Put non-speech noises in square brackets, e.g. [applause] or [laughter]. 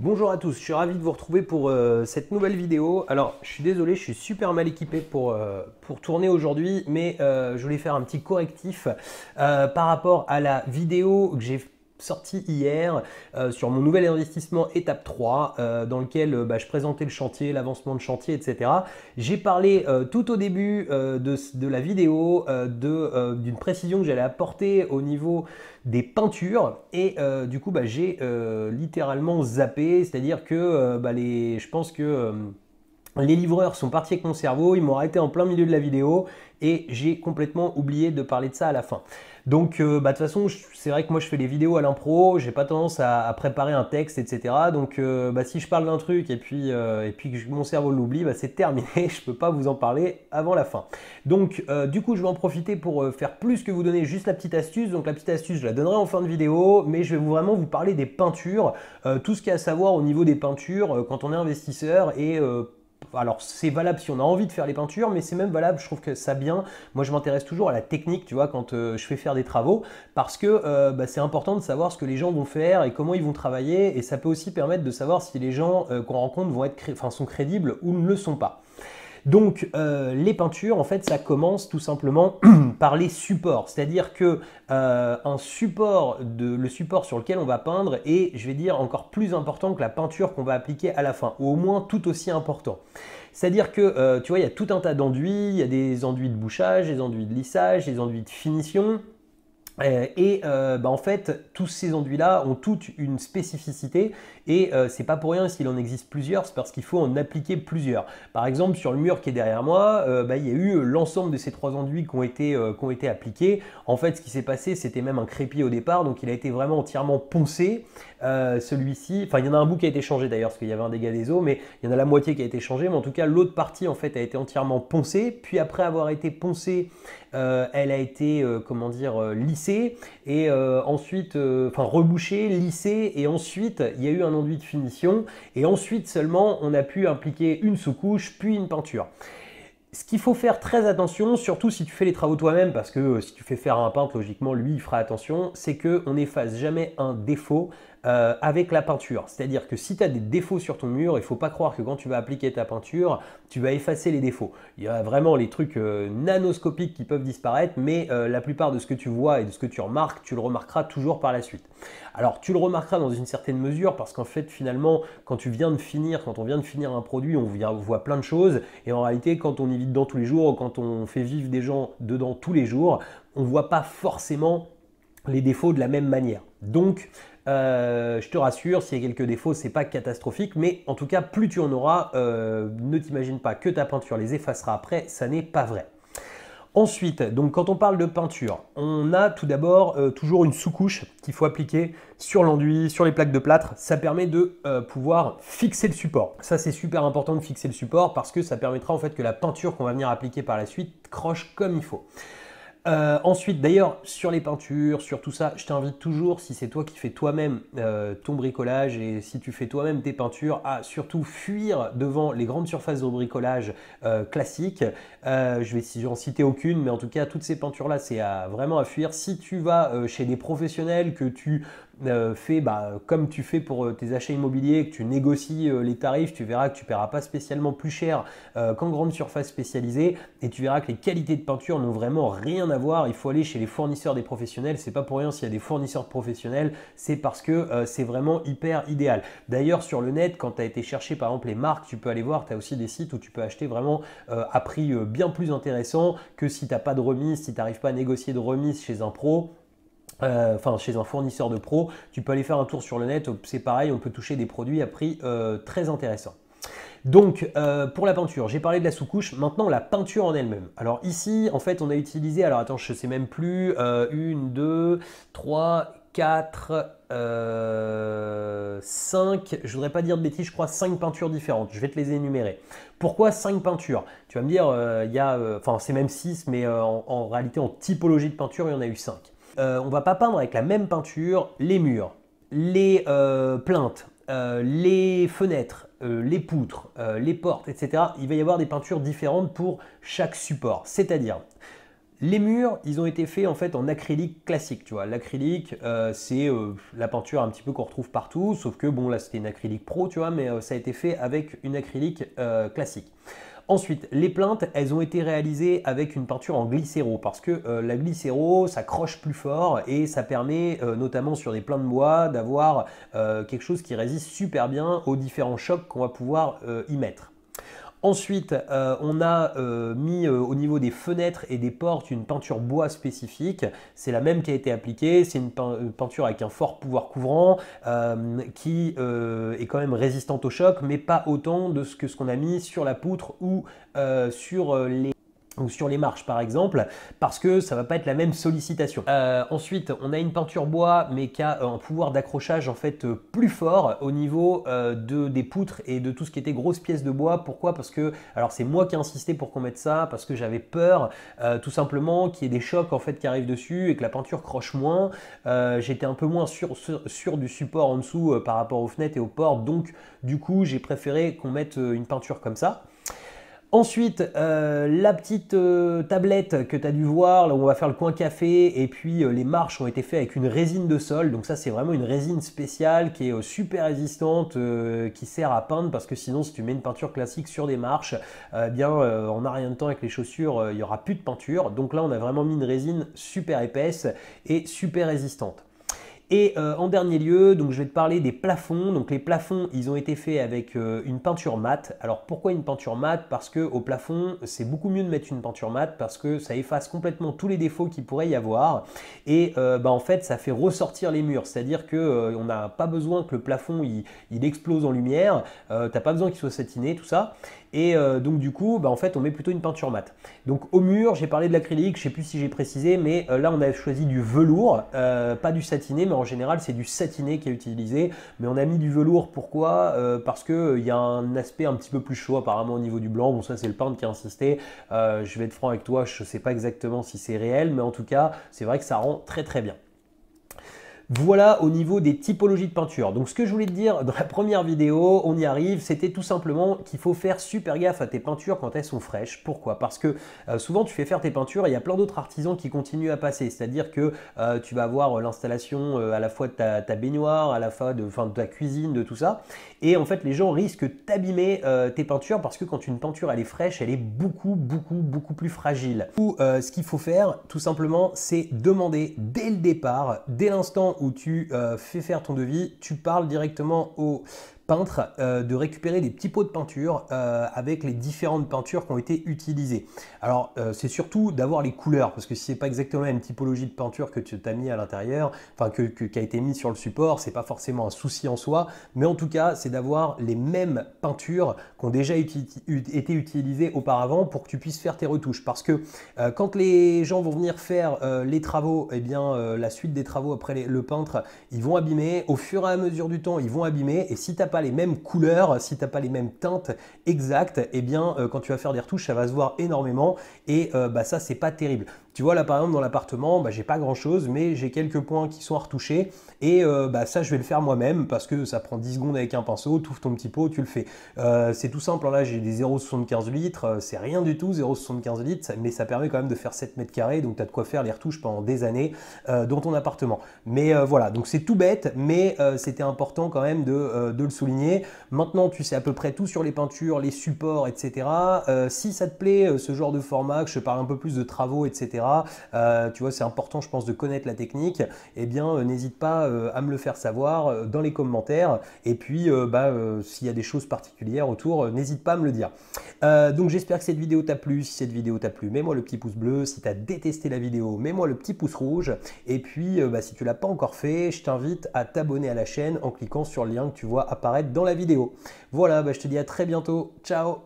Bonjour à tous, je suis ravi de vous retrouver pour euh, cette nouvelle vidéo. Alors, je suis désolé, je suis super mal équipé pour, euh, pour tourner aujourd'hui, mais euh, je voulais faire un petit correctif par rapport à la vidéo que j'ai sorti hier euh, sur mon nouvel investissement étape 3 euh, dans lequel euh, bah, je présentais le chantier, l'avancement de chantier, etc. J'ai parlé tout au début de, la vidéo d'une précision que j'allais apporter au niveau des peintures et du coup bah, j'ai littéralement zappé, c'est-à-dire que bah, je pense que... les livreurs sont partis avec mon cerveau, ils m'ont arrêté en plein milieu de la vidéo et j'ai complètement oublié de parler de ça à la fin. Donc, euh, bah, de toute façon, c'est vrai que moi, je fais les vidéos à l'impro, j'ai pas tendance à, préparer un texte, etc. Donc, euh, bah, si je parle d'un truc et puis, euh, et puis que mon cerveau l'oublie, bah, c'est terminé, [laughs] je peux pas vous en parler avant la fin. Donc, du coup, je vais en profiter pour faire plus que vous donner juste la petite astuce. Donc, la petite astuce, je la donnerai en fin de vidéo, mais je vais vraiment vous parler des peintures, tout ce qu'il y a à savoir au niveau des peintures quand on est investisseur et alors c'est valable si on a envie de faire les peintures, mais c'est même valable, je trouve que ça bien. Moi je m'intéresse toujours à la technique, tu vois, quand euh, je fais faire des travaux, parce que euh, bah, c'est important de savoir ce que les gens vont faire et comment ils vont travailler, et ça peut aussi permettre de savoir si les gens euh, qu'on rencontre vont être, sont crédibles ou ne le sont pas. Donc euh, les peintures, en fait, ça commence tout simplement [clears throat] par les supports, c'est-à-dire que euh, un support, de, le support sur lequel on va peindre est, je vais dire, encore plus important que la peinture qu'on va appliquer à la fin, ou au moins tout aussi important. C'est-à-dire que, euh, tu vois, il y a tout un tas d'enduits, il y a des enduits de bouchage, des enduits de lissage, des enduits de finition. Euh, et euh, bah, en fait, tous ces enduits-là ont toutes une spécificité et euh, c'est pas pour rien s'il en existe plusieurs, c'est parce qu'il faut en appliquer plusieurs. Par exemple, sur le mur qui est derrière moi, bah, il y a eu l'ensemble de ces trois enduits qui ont été, qui ont été appliqués. En fait, ce qui s'est passé, c'était même un crépit au départ, donc il a été vraiment entièrement poncé. Celui-ci, enfin, il y en a un bout qui a été changé d'ailleurs, parce qu'il y avait un dégât des eaux, mais il y en a la moitié qui a été changée, mais en tout cas, l'autre partie en fait a été entièrement poncée. Puis après avoir été poncée, euh, elle a été, euh, comment dire, euh, lissée et ensuite, enfin rebouchée, lissée et ensuite il y a eu un enduit de finition et ensuite seulement on a pu impliquer une sous-couche puis une peinture. Ce qu'il faut faire très attention, surtout si tu fais les travaux toi-même, parce que si tu fais faire un peintre, logiquement, lui, il fera attention, c'est qu'on n'efface jamais un défaut euh, avec la peinture. C'est-à-dire que si tu as des défauts sur ton mur, il faut pas croire que quand tu vas appliquer ta peinture, tu vas effacer les défauts. Il y a vraiment les trucs euh, nanoscopiques qui peuvent disparaître, mais euh, la plupart de ce que tu vois et de ce que tu remarques, tu le remarqueras toujours par la suite. Alors tu le remarqueras dans une certaine mesure parce qu'en fait finalement, quand tu viens de finir, quand on vient de finir un produit, on voit plein de choses et en réalité quand on y vit dedans tous les jours, quand on fait vivre des gens dedans tous les jours, on voit pas forcément les défauts de la même manière. Donc, euh, je te rassure, s'il y a quelques défauts, c'est pas catastrophique, mais en tout cas, plus tu en auras, euh, ne t'imagine pas que ta peinture les effacera après, ça n'est pas vrai. Ensuite, donc quand on parle de peinture, on a tout d'abord euh, toujours une sous-couche qu'il faut appliquer sur l'enduit, sur les plaques de plâtre. Ça permet de pouvoir fixer le support. Ça, c'est super important de fixer le support parce que ça permettra en fait que la peinture qu'on va venir appliquer par la suite croche comme il faut. Euh, ensuite, d'ailleurs, sur les peintures, sur tout ça, je t'invite toujours, si c'est toi qui fais toi-même euh, ton bricolage et si tu fais toi-même tes peintures, à surtout fuir devant les grandes surfaces de bricolage euh, classiques. je vais en citer aucune, mais en tout cas, toutes ces peintures-là, c'est à, vraiment à fuir. Si tu vas chez des professionnels, que tu euh, fais bah, comme tu fais pour euh, tes achats immobiliers, que tu négocies euh, les tarifs, tu verras que tu ne paieras pas spécialement plus cher qu'en grande surface spécialisée et tu verras que les qualités de peinture n'ont vraiment rien à voir. Il faut aller chez les fournisseurs des professionnels, c'est pas pour rien s'il y a des fournisseurs de professionnels, c'est parce que c'est vraiment hyper idéal. D'ailleurs, sur le net, quand tu as été chercher par exemple les marques, tu peux aller voir, tu as aussi des sites où tu peux acheter vraiment à prix bien plus intéressant que si tu n'as pas de remise, si tu n'arrives pas à négocier de remise chez un pro. Euh, enfin chez un fournisseur de pro, tu peux aller faire un tour sur le net, c'est pareil, on peut toucher des produits à prix euh, très intéressant Donc euh, pour la peinture, j'ai parlé de la sous-couche, maintenant la peinture en elle-même. Alors ici, en fait, on a utilisé, alors attends, je ne sais même plus, une, deux, 3, 4, 5, je voudrais pas dire de bêtises, je crois 5 peintures différentes. Je vais te les énumérer. Pourquoi 5 peintures Tu vas me dire, il y a, enfin c'est même 6, mais en, en, réalité en typologie de peinture, il y en a eu 5. Euh, on va pas peindre avec la même peinture les murs, les euh, plaintes, euh, les fenêtres, les poutres, les portes, etc., il va y avoir des peintures différentes pour chaque support. C'est-à-dire, les murs, ils ont été faits en fait en acrylique classique, tu vois. L'acrylique, c'est la peinture un petit peu qu'on retrouve partout, sauf que bon, là c'était une acrylique pro, tu vois, mais ça a été fait avec une acrylique classique. Ensuite, les plaintes, elles ont été réalisées avec une peinture en glycéro parce que euh, la glycéro, ça croche plus fort et ça permet, euh, notamment sur des plaintes de bois, d'avoir euh, quelque chose qui résiste super bien aux différents chocs qu'on va pouvoir y mettre. Ensuite, euh, on a euh, mis euh, au niveau des fenêtres et des portes une peinture bois spécifique. C'est la même qui a été appliquée. C'est une peinture avec un fort pouvoir couvrant qui est quand même résistante au choc, mais pas autant de ce que ce qu'on a mis sur la poutre ou sur les sur les marches par exemple, parce que ça va pas être la même sollicitation. Euh, ensuite, on a une peinture bois, mais qui a euh, un pouvoir d'accrochage en fait euh, plus fort au niveau de, des poutres et de tout ce qui était grosses pièces de bois. Pourquoi Parce que, alors c'est moi qui ai insisté pour qu'on mette ça, parce que j'avais peur tout simplement qu'il y ait des chocs en fait qui arrivent dessus et que la peinture croche moins. J'étais un peu moins sûr, sûr, du support en dessous par rapport aux fenêtres et aux portes, donc du coup j'ai préféré qu'on mette une peinture comme ça. Ensuite, euh, la petite euh, tablette que tu as dû voir, on va faire le coin café, et puis euh, les marches ont été faites avec une résine de sol. Donc ça, c'est vraiment une résine spéciale qui est super résistante, qui sert à peindre, parce que sinon, si tu mets une peinture classique sur des marches, eh bien, on n'a rien de temps avec les chaussures, il n'y aura plus de peinture. Donc là, on a vraiment mis une résine super épaisse et super résistante. Et euh, en dernier lieu, donc je vais te parler des plafonds. Donc les plafonds, ils ont été faits avec euh, une peinture mate. Alors pourquoi une peinture mate Parce que au plafond, c'est beaucoup mieux de mettre une peinture mate parce que ça efface complètement tous les défauts qu'il pourrait y avoir. Et euh, bah, en fait, ça fait ressortir les murs. C'est-à-dire que on n'a pas besoin que le plafond il, il explose en lumière. T'as pas besoin qu'il soit satiné, tout ça. Et euh, donc du coup, bah, en fait, on met plutôt une peinture mate. Donc au mur, j'ai parlé de l'acrylique, je sais plus si j'ai précisé, mais euh, là on a choisi du velours, euh, pas du satiné, mais en général c'est du satiné qui est utilisé. Mais on a mis du velours, pourquoi Parce qu'il y a un aspect un petit peu plus chaud apparemment au niveau du blanc. Bon ça c'est le peintre qui a insisté. je vais être franc avec toi, je ne sais pas exactement si c'est réel, mais en tout cas c'est vrai que ça rend très très bien. Voilà au niveau des typologies de peinture. Donc ce que je voulais te dire dans la première vidéo, on y arrive, c'était tout simplement qu'il faut faire super gaffe à tes peintures quand elles sont fraîches. Pourquoi Parce que euh, souvent tu fais faire tes peintures et il y a plein d'autres artisans qui continuent à passer. C'est-à-dire que euh, tu vas avoir euh, l'installation à la fois de ta, baignoire, à la fois de, de, ta cuisine, de tout ça. Et en fait les gens risquent d'abîmer tes peintures parce que quand une peinture elle est fraîche, elle est beaucoup, beaucoup, beaucoup plus fragile. Ou ce qu'il faut faire tout simplement c'est demander dès le départ, dès l'instant où tu euh, fais faire ton devis, tu parles directement au peintre euh, de récupérer des petits pots de peinture euh, avec les différentes peintures qui ont été utilisées. Alors euh, c'est surtout d'avoir les couleurs parce que si c'est pas exactement la même typologie de peinture que tu t'as mis à l'intérieur, enfin que, qui a été mis sur le support, c'est pas forcément un souci en soi, mais en tout cas c'est d'avoir les mêmes peintures qui ont déjà été utilisées auparavant pour que tu puisses faire tes retouches. Parce que quand les gens vont venir faire les travaux, et eh bien la suite des travaux après le peintre, ils vont abîmer au fur et à mesure du temps, ils vont abîmer et si t'as pas les mêmes couleurs, si tu n'as pas les mêmes teintes exactes, et eh bien euh, quand tu vas faire des retouches, ça va se voir énormément et euh, bah, ça, c'est pas terrible. Tu vois là par exemple dans l'appartement, bah, j'ai pas grand chose, mais j'ai quelques points qui sont à retoucher et euh, bah, ça je vais le faire moi-même parce que ça prend 10 secondes avec un pinceau, tu ouvres ton petit pot, tu le fais. Euh, c'est tout simple, hein, là j'ai des 0,75 litres, euh, c'est rien du tout 0,75 litres, mais ça permet quand même de faire 7 mètres carrés, donc tu as de quoi faire les retouches pendant des années dans ton appartement. Mais voilà, donc c'est tout bête, mais c'était important quand même de, de, le souligner. Maintenant tu sais à peu près tout sur les peintures, les supports, etc. si ça te plaît ce genre de format, que je parle un peu plus de travaux, etc. Euh, tu vois, c'est important, je pense, de connaître la technique. et eh bien, euh, n'hésite pas euh, à me le faire savoir dans les commentaires. Et puis, bah, s'il y a des choses particulières autour, n'hésite pas à me le dire. donc, j'espère que cette vidéo t'a plu. Si cette vidéo t'a plu, mets-moi le petit pouce bleu. Si tu as détesté la vidéo, mets-moi le petit pouce rouge. Et puis, bah, si tu l'as pas encore fait, je t'invite à t'abonner à la chaîne en cliquant sur le lien que tu vois apparaître dans la vidéo. Voilà, bah, je te dis à très bientôt. Ciao